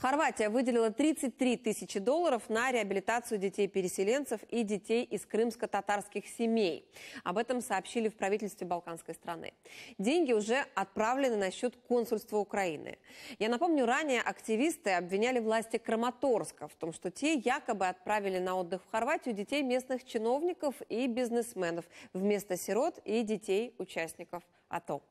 Хорватия выделила 33 тысячи долларов на реабилитацию детей-переселенцев и детей из крымско-татарских семей. Об этом сообщили в правительстве Балканской страны. Деньги уже отправлены на счет консульства Украины. Я напомню, ранее активисты обвиняли власти Краматорска в том, что те якобы отправили на отдых в Хорватию детей местных чиновников и бизнесменов вместо сирот и детей участников АТО.